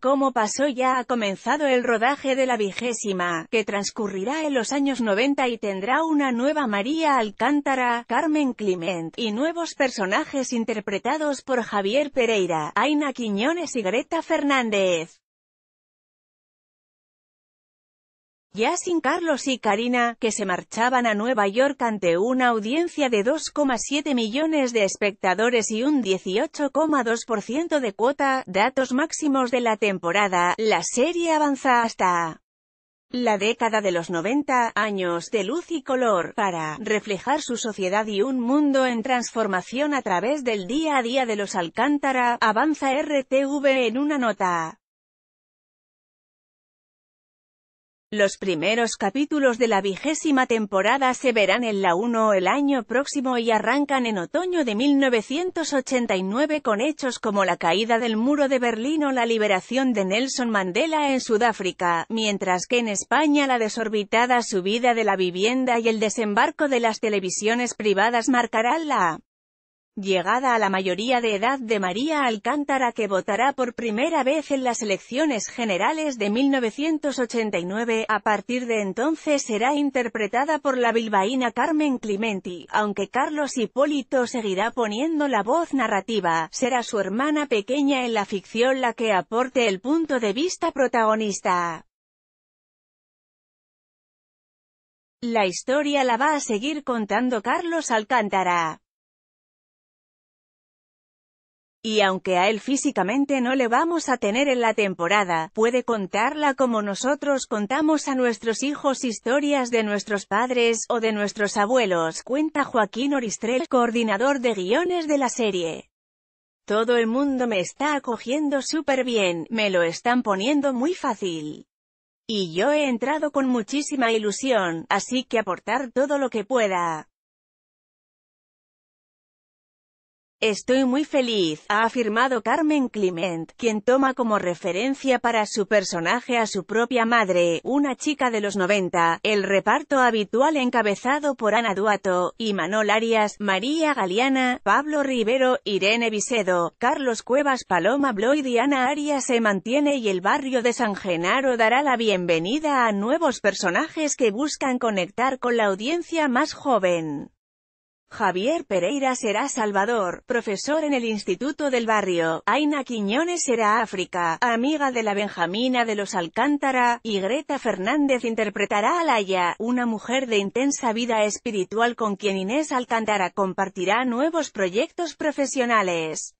cómo pasó ya ha comenzado el rodaje de la vigésima, que transcurrirá en los años 90 y tendrá una nueva María Alcántara, Carmen Clement, y nuevos personajes interpretados por Javier Pereira, Aina Quiñones y Greta Fernández. Ya sin Carlos y Karina, que se marchaban a Nueva York ante una audiencia de 2,7 millones de espectadores y un 18,2% de cuota, datos máximos de la temporada, la serie avanza hasta la década de los 90 años de luz y color, para reflejar su sociedad y un mundo en transformación a través del día a día de los Alcántara, avanza RTV en una nota. Los primeros capítulos de la vigésima temporada se verán en la 1 el año próximo y arrancan en otoño de 1989 con hechos como la caída del muro de Berlín o la liberación de Nelson Mandela en Sudáfrica, mientras que en España la desorbitada subida de la vivienda y el desembarco de las televisiones privadas marcarán la llegada a la mayoría de edad de María Alcántara que votará por primera vez en las elecciones generales de 1989, a partir de entonces será interpretada por la bilbaína Carmen Clementi, aunque Carlos Hipólito seguirá poniendo la voz narrativa, será su hermana pequeña en la ficción la que aporte el punto de vista protagonista. La historia la va a seguir contando Carlos Alcántara. Y aunque a él físicamente no le vamos a tener en la temporada, puede contarla como nosotros contamos a nuestros hijos historias de nuestros padres o de nuestros abuelos, cuenta Joaquín Oristrel, coordinador de guiones de la serie. Todo el mundo me está acogiendo súper bien, me lo están poniendo muy fácil. Y yo he entrado con muchísima ilusión, así que aportar todo lo que pueda. Estoy muy feliz, ha afirmado Carmen Clement, quien toma como referencia para su personaje a su propia madre, una chica de los 90, el reparto habitual encabezado por Ana Duato, Imanol Arias, María Galeana, Pablo Rivero, Irene Vicedo, Carlos Cuevas Paloma Bloyd y Ana Arias se mantiene y el barrio de San Genaro dará la bienvenida a nuevos personajes que buscan conectar con la audiencia más joven. Javier Pereira será Salvador, profesor en el Instituto del Barrio. Aina Quiñones será África, amiga de la Benjamina de los Alcántara, y Greta Fernández interpretará a Laia, una mujer de intensa vida espiritual con quien Inés Alcántara compartirá nuevos proyectos profesionales.